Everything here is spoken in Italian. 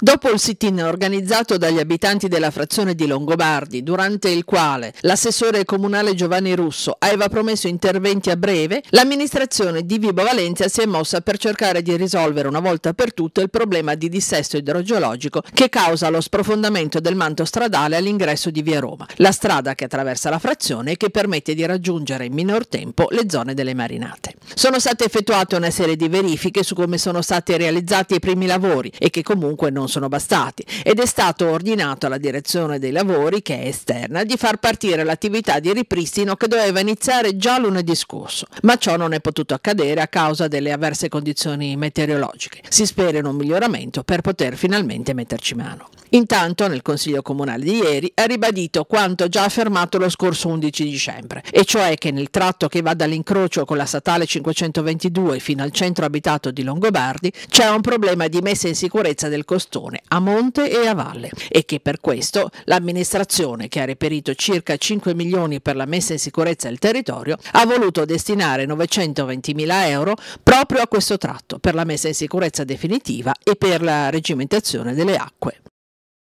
Dopo il sit-in organizzato dagli abitanti della frazione di Longobardi, durante il quale l'assessore comunale Giovanni Russo aveva promesso interventi a breve, l'amministrazione di Vibo Valencia si è mossa per cercare di risolvere una volta per tutte il problema di dissesto idrogeologico che causa lo sprofondamento del manto stradale all'ingresso di Via Roma, la strada che attraversa la frazione e che permette di raggiungere in minor tempo le zone delle marinate. Sono state effettuate una serie di verifiche su come sono stati realizzati i primi lavori e che comunque non sono bastati ed è stato ordinato alla direzione dei lavori, che è esterna, di far partire l'attività di ripristino che doveva iniziare già lunedì scorso, ma ciò non è potuto accadere a causa delle avverse condizioni meteorologiche. Si spera in un miglioramento per poter finalmente metterci mano. Intanto nel Consiglio Comunale di ieri ha ribadito quanto già affermato lo scorso 11 dicembre, e cioè che nel tratto che va dall'incrocio con la statale 50 522 fino al centro abitato di Longobardi, c'è un problema di messa in sicurezza del costone a monte e a valle e che per questo l'amministrazione, che ha reperito circa 5 milioni per la messa in sicurezza del territorio, ha voluto destinare 920 mila euro proprio a questo tratto per la messa in sicurezza definitiva e per la regimentazione delle acque.